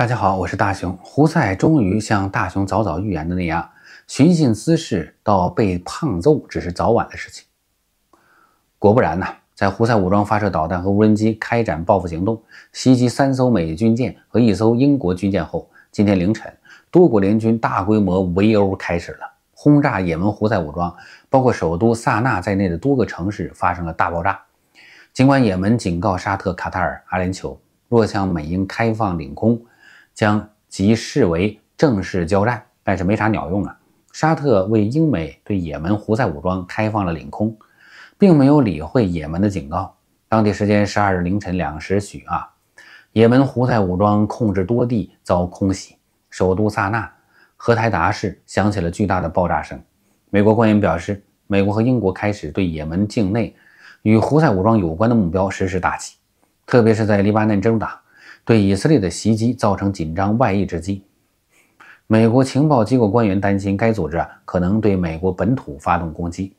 大家好，我是大熊。胡塞终于像大熊早早预言的那样，寻衅滋事到被胖揍只是早晚的事情。果不然呢，在胡塞武装发射导弹和无人机开展报复行动，袭击三艘美军舰和一艘英国军舰后，今天凌晨，多国联军大规模围殴开始了。轰炸也门胡塞武装，包括首都萨那在内的多个城市发生了大爆炸。尽管也门警告沙特、卡塔尔、阿联酋，若向美英开放领空，将即视为正式交战，但是没啥鸟用啊！沙特为英美对也门胡塞武装开放了领空，并没有理会也门的警告。当地时间十二日凌晨两时许啊，也门胡塞武装控制多地遭空袭，首都萨那和台达市响起了巨大的爆炸声。美国官员表示，美国和英国开始对也门境内与胡塞武装有关的目标实施打击，特别是在黎巴嫩真主党。对以色列的袭击造成紧张外溢之际，美国情报机构官员担心该组织啊可能对美国本土发动攻击。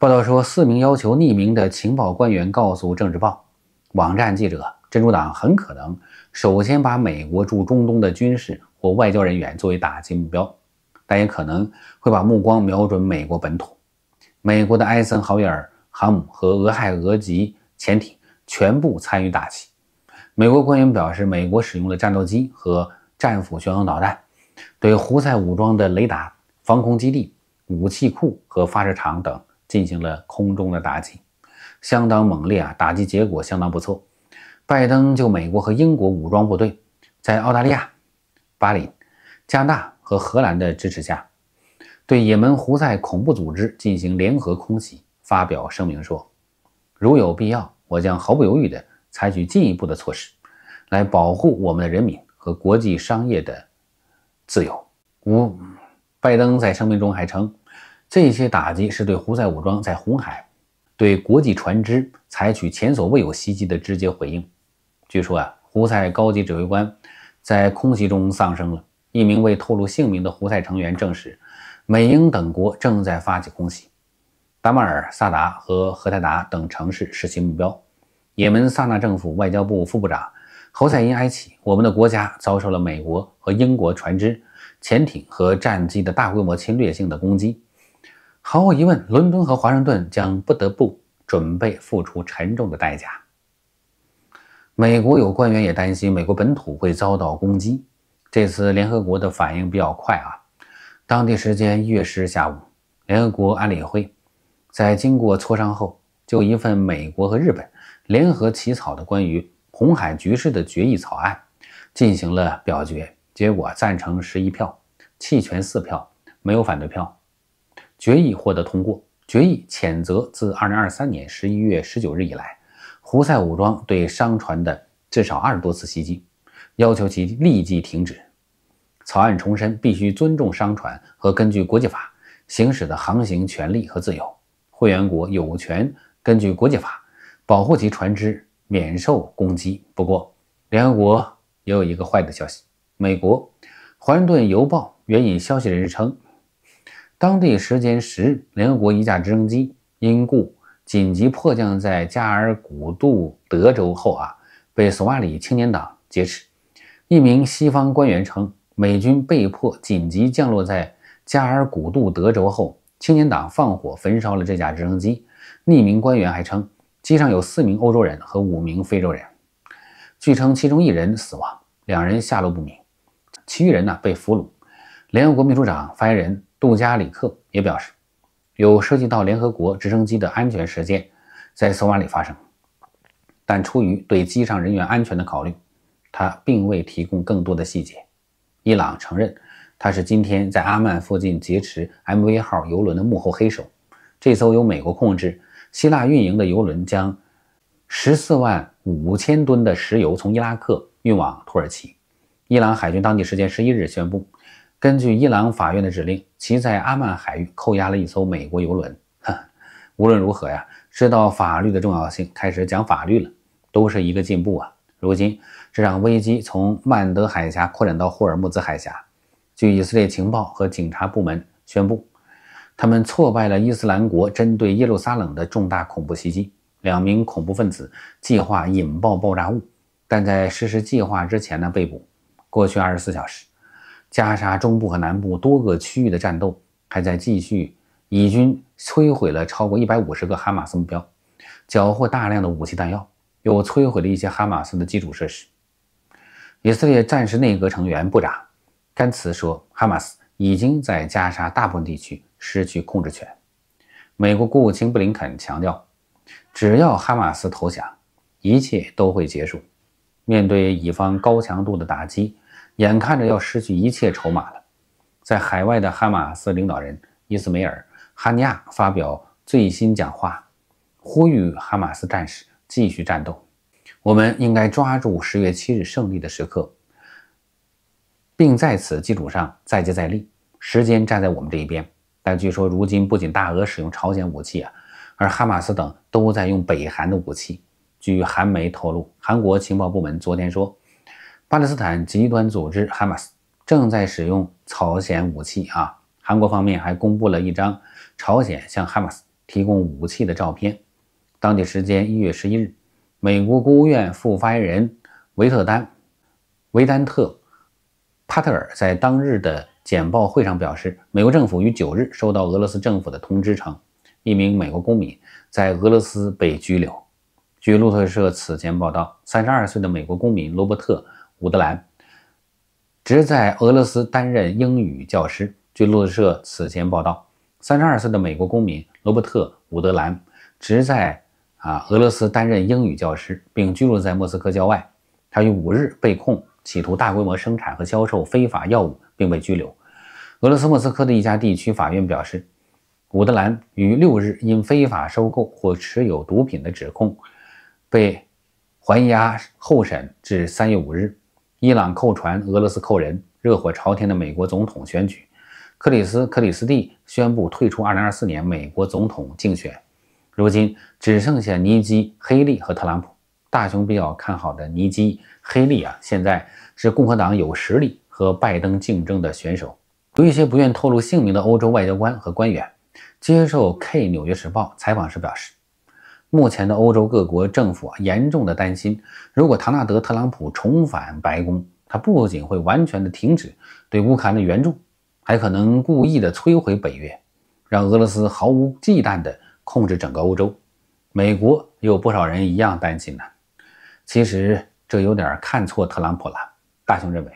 报道说，四名要求匿名的情报官员告诉《政治报》网站记者：“珍珠党很可能首先把美国驻中东的军事或外交人员作为打击目标，但也可能会把目光瞄准美国本土。美国的艾森豪威尔航母和俄亥俄级潜艇全部参与打击。”美国官员表示，美国使用了战斗机和战斧巡航导弹，对胡塞武装的雷达、防空基地、武器库和发射场等进行了空中的打击，相当猛烈啊！打击结果相当不错。拜登就美国和英国武装部队在澳大利亚、巴林、加拿大和荷兰的支持下，对也门胡塞恐怖组织进行联合空袭发表声明说：“如有必要，我将毫不犹豫的。”采取进一步的措施，来保护我们的人民和国际商业的自由。五，拜登在声明中还称，这些打击是对胡塞武装在红海对国际船只采取前所未有袭击的直接回应。据说啊，胡塞高级指挥官在空袭中丧生了。一名未透露姓名的胡塞成员证实，美英等国正在发起空袭，达马尔、萨达和荷台达等城市是其目标。也门萨那政府外交部副部长侯赛因埃奇，我们的国家遭受了美国和英国船只、潜艇和战机的大规模侵略性的攻击。毫无疑问，伦敦和华盛顿将不得不准备付出沉重的代价。”美国有官员也担心美国本土会遭到攻击。这次联合国的反应比较快啊！当地时间一月十日下午，联合国安理会，在经过磋商后。就一份美国和日本联合起草的关于红海局势的决议草案进行了表决，结果赞成十一票，弃权四票，没有反对票，决议获得通过。决议谴责自2023年11月19日以来，胡塞武装对商船的至少二十多次袭击，要求其立即停止。草案重申必须尊重商船和根据国际法行使的航行权利和自由，会员国有权。根据国际法，保护其船只免受攻击。不过，联合国也有一个坏的消息：美国《华盛顿邮报》援引消息人士称，当地时间十日，联合国一架直升机因故紧急迫降在加尔古杜德州后啊，被索马里青年党劫持。一名西方官员称，美军被迫紧急降落在加尔古杜德州后。青年党放火焚烧了这架直升机。匿名官员还称，机上有四名欧洲人和五名非洲人。据称，其中一人死亡，两人下落不明，其余人呢被俘虏。联合国秘书长发言人杜加里克也表示，有涉及到联合国直升机的安全事件在索马里发生，但出于对机上人员安全的考虑，他并未提供更多的细节。伊朗承认。他是今天在阿曼附近劫持 MV 号游轮的幕后黑手。这艘由美国控制、希腊运营的油轮，将十四万五千吨的石油从伊拉克运往土耳其。伊朗海军当地时间十一日宣布，根据伊朗法院的指令，其在阿曼海域扣押了一艘美国游轮。无论如何呀，知道法律的重要性，开始讲法律了，都是一个进步啊。如今，这场危机从曼德海峡扩展到霍尔木兹海峡。据以色列情报和警察部门宣布，他们挫败了伊斯兰国针对耶路撒冷的重大恐怖袭击。两名恐怖分子计划引爆爆炸物，但在实施计划之前呢被捕。过去二十四小时，加沙中部和南部多个区域的战斗还在继续。以军摧毁了超过一百五十个哈马斯目标，缴获大量的武器弹药，又摧毁了一些哈马斯的基础设施。以色列战时内阁成员部长。甘茨说，哈马斯已经在加沙大部分地区失去控制权。美国国务卿布林肯强调，只要哈马斯投降，一切都会结束。面对以方高强度的打击，眼看着要失去一切筹码了。在海外的哈马斯领导人伊斯梅尔·哈尼亚发表最新讲话，呼吁哈马斯战士继续战斗。我们应该抓住十月七日胜利的时刻。并在此基础上再接再厉。时间站在我们这一边，但据说如今不仅大俄使用朝鲜武器啊，而哈马斯等都在用北韩的武器。据韩媒透露，韩国情报部门昨天说，巴勒斯坦极端组织哈马斯正在使用朝鲜武器啊。韩国方面还公布了一张朝鲜向哈马斯提供武器的照片。当地时间一月十一日，美国国务院副发言人维特丹·维丹特。帕特尔在当日的简报会上表示，美国政府于九日收到俄罗斯政府的通知，称一名美国公民在俄罗斯被拘留。据路透社此前报道，三十二岁的美国公民罗伯特·伍德兰，职在俄罗斯担任英语教师。据路透社此前报道，三十二岁的美国公民罗伯特·伍德兰，职在啊俄罗斯担任英语教师，并居住在莫斯科郊外。他于五日被控。企图大规模生产和销售非法药物，并被拘留。俄罗斯莫斯科的一家地区法院表示，伍德兰于六日因非法收购或持有毒品的指控被还押候审至三月五日。伊朗扣船，俄罗斯扣人，热火朝天的美国总统选举，克里斯·克里斯蒂宣布退出2024年美国总统竞选，如今只剩下尼基·黑利和特朗普。大熊比较看好的尼基黑利啊，现在是共和党有实力和拜登竞争的选手。有一些不愿透露姓名的欧洲外交官和官员接受《K 纽约时报》采访时表示，目前的欧洲各国政府严重的担心，如果唐纳德特朗普重返白宫，他不仅会完全的停止对乌克兰的援助，还可能故意的摧毁北约，让俄罗斯毫无忌惮的控制整个欧洲。美国有不少人一样担心呢。其实这有点看错特朗普了。大雄认为，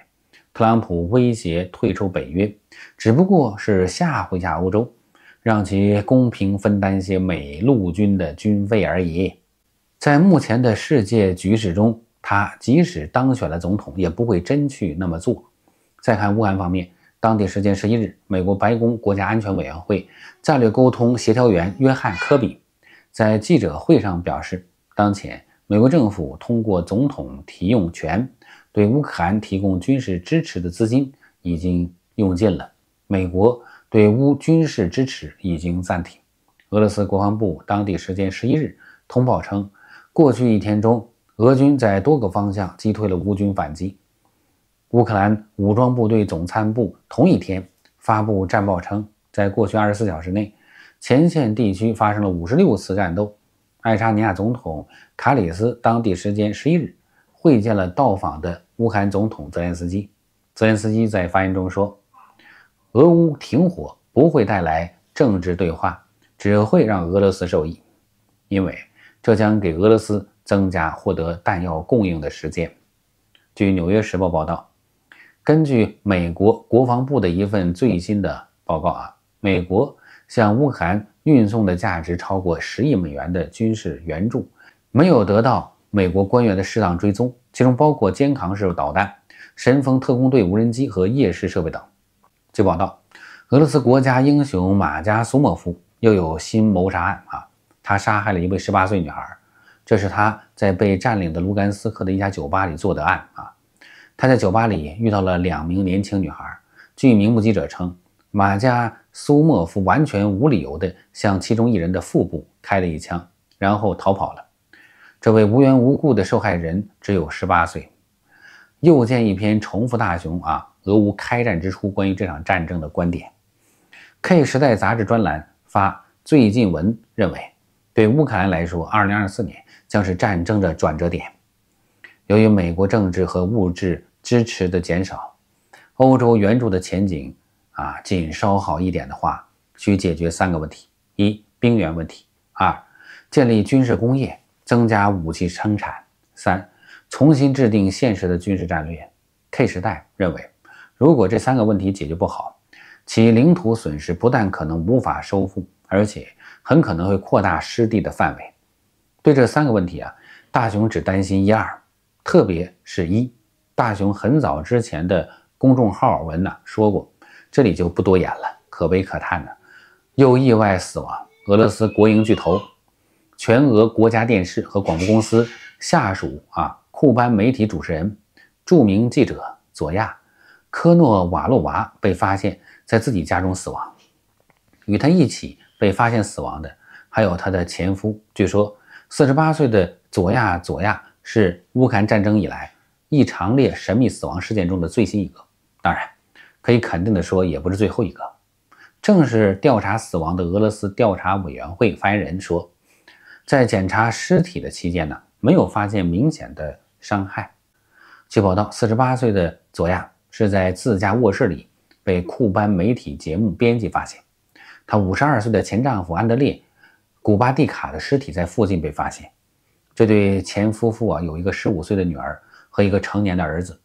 特朗普威胁退出北约，只不过是吓唬一下欧洲，让其公平分担一些美陆军的军费而已。在目前的世界局势中，他即使当选了总统，也不会真去那么做。再看乌克兰方面，当地时间十一日，美国白宫国家安全委员会战略沟通协调员约翰·科比在记者会上表示，当前。美国政府通过总统提用权对乌克兰提供军事支持的资金已经用尽了，美国对乌军事支持已经暂停。俄罗斯国防部当地时间十一日通报称，过去一天中，俄军在多个方向击退了乌军反击。乌克兰武装部队总参谋部同一天发布战报称，在过去二十四小时内，前线地区发生了五十六次战斗。爱沙尼亚总统卡里斯当地时间十一日会见了到访的乌克兰总统泽连斯基。泽连斯基在发言中说：“俄乌停火不会带来政治对话，只会让俄罗斯受益，因为这将给俄罗斯增加获得弹药供应的时间。”据《纽约时报》报道，根据美国国防部的一份最新的报告啊，美国向乌克兰。运送的价值超过十亿美元的军事援助没有得到美国官员的适当追踪，其中包括肩扛式导弹、神风特工队无人机和夜视设备等。据报道，俄罗斯国家英雄马加苏莫夫又有新谋杀案啊，他杀害了一位十八岁女孩，这是他在被占领的卢甘斯克的一家酒吧里做的案啊。他在酒吧里遇到了两名年轻女孩，据目击者称，马加。苏莫夫完全无理由地向其中一人的腹部开了一枪，然后逃跑了。这位无缘无故的受害人只有十八岁。又见一篇重复大雄啊，俄乌开战之初关于这场战争的观点。K 时代杂志专栏发最近文认为，对乌克兰来说，二零二四年将是战争的转折点。由于美国政治和物质支持的减少，欧洲援助的前景。啊，仅稍好一点的话，需解决三个问题：一、兵源问题；二、建立军事工业，增加武器生产；三、重新制定现实的军事战略。K 时代认为，如果这三个问题解决不好，其领土损失不但可能无法收复，而且很可能会扩大失地的范围。对这三个问题啊，大雄只担心一二，特别是一。大雄很早之前的公众号文呢说过。这里就不多言了，可悲可叹的，又意外死亡。俄罗斯国营巨头、全俄国家电视和广播公司下属啊库班媒体主持人、著名记者佐亚·科诺瓦洛娃被发现在自己家中死亡。与他一起被发现死亡的还有他的前夫。据说，四十八岁的佐亚·佐亚是乌克兰战争以来一长列神秘死亡事件中的最新一个。当然。可以肯定的说，也不是最后一个。正是调查死亡的俄罗斯调查委员会发言人说，在检查尸体的期间呢，没有发现明显的伤害。据报道，四十八岁的佐亚是在自家卧室里被库班媒体节目编辑发现。她五十二岁的前丈夫安德烈·古巴蒂卡的尸体在附近被发现。这对前夫妇啊，有一个十五岁的女儿和一个成年的儿子。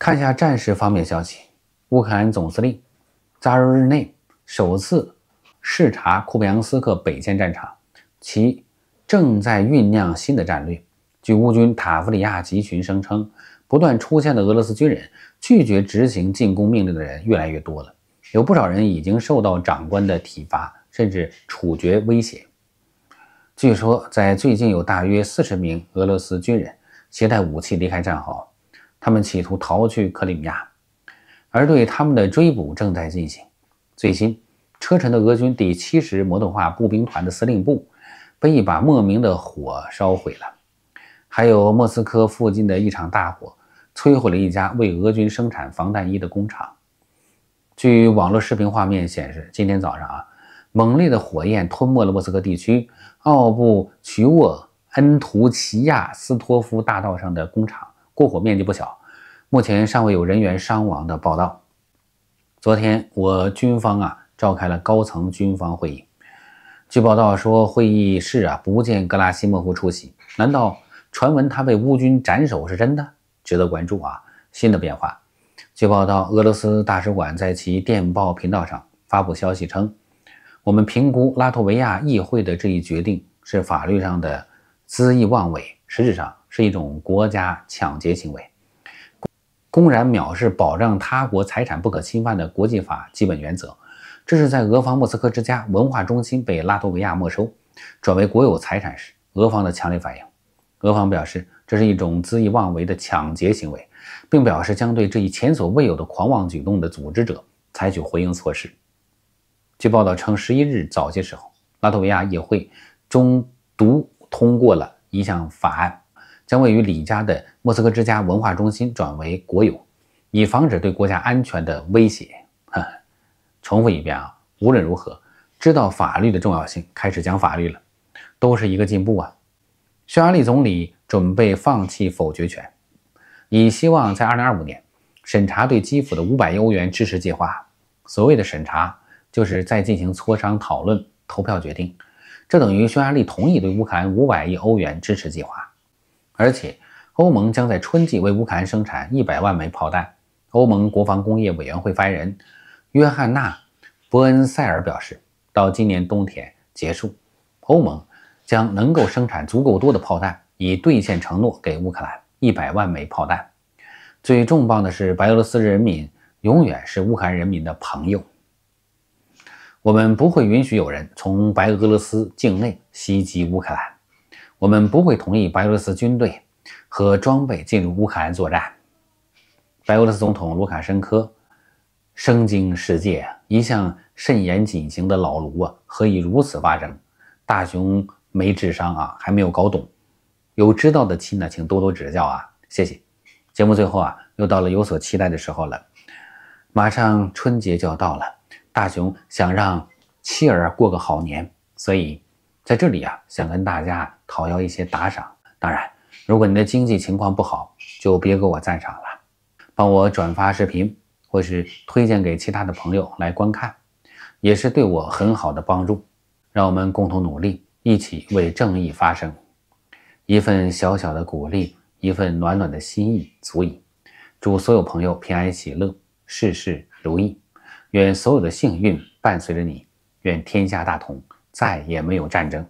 看一下战事方面消息，乌克兰总司令扎日日内首次视察库布扬斯克北线战场，其正在酝酿新的战略。据乌军塔夫里亚集群声称，不断出现的俄罗斯军人拒绝执行进攻命令的人越来越多了，有不少人已经受到长官的体罚，甚至处决威胁。据说，在最近有大约四十名俄罗斯军人携带武器离开战壕。他们企图逃去克里米亚，而对他们的追捕正在进行。最新，车臣的俄军第七十摩托化步兵团的司令部被一把莫名的火烧毁了。还有莫斯科附近的一场大火摧毁了一家为俄军生产防弹衣的工厂。据网络视频画面显示，今天早上啊，猛烈的火焰吞没了莫斯科地区奥布曲沃恩图奇亚斯托夫大道上的工厂。过火面积不小，目前尚未有人员伤亡的报道。昨天，我军方啊召开了高层军方会议，据报道说，会议室啊不见格拉西莫夫出席。难道传闻他被乌军斩首是真的？值得关注啊，新的变化。据报道，俄罗斯大使馆在其电报频道上发布消息称，我们评估拉脱维亚议会的这一决定是法律上的恣意妄为，实质上。是一种国家抢劫行为，公然藐视保障他国财产不可侵犯的国际法基本原则。这是在俄方莫斯科之家文化中心被拉脱维亚没收，转为国有财产时，俄方的强烈反应。俄方表示，这是一种恣意妄为的抢劫行为，并表示将对这一前所未有的狂妄举动的组织者采取回应措施。据报道，称十一日早些时候，拉脱维亚议会中独通过了一项法案。将位于李家的莫斯科之家文化中心转为国有，以防止对国家安全的威胁。重复一遍啊！无论如何，知道法律的重要性，开始讲法律了，都是一个进步啊！匈牙利总理准备放弃否决权，以希望在2025年审查对基辅的500亿欧元支持计划。所谓的审查，就是在进行磋商、讨论、投票决定，这等于匈牙利同意对乌克兰500亿欧元支持计划。而且，欧盟将在春季为乌克兰生产一百万枚炮弹。欧盟国防工业委员会发言人约翰娜·伯恩塞尔表示，到今年冬天结束，欧盟将能够生产足够多的炮弹，以兑现承诺给乌克兰一百万枚炮弹。最重磅的是，白俄罗斯人民永远是乌克兰人民的朋友。我们不会允许有人从白俄罗斯境内袭击乌克兰。我们不会同意白俄罗斯军队和装备进入乌克兰作战。白俄罗斯总统卢卡申科声惊世界，一向慎言谨行的老卢啊，何以如此发声？大雄没智商啊，还没有搞懂。有知道的亲呢，请多多指教啊，谢谢。节目最后啊，又到了有所期待的时候了。马上春节就要到了，大雄想让妻儿过个好年，所以。在这里啊，想跟大家讨要一些打赏。当然，如果你的经济情况不好，就别给我赞赏了，帮我转发视频或是推荐给其他的朋友来观看，也是对我很好的帮助。让我们共同努力，一起为正义发声。一份小小的鼓励，一份暖暖的心意，足矣。祝所有朋友平安喜乐，事事如意。愿所有的幸运伴随着你，愿天下大同。再也没有战争。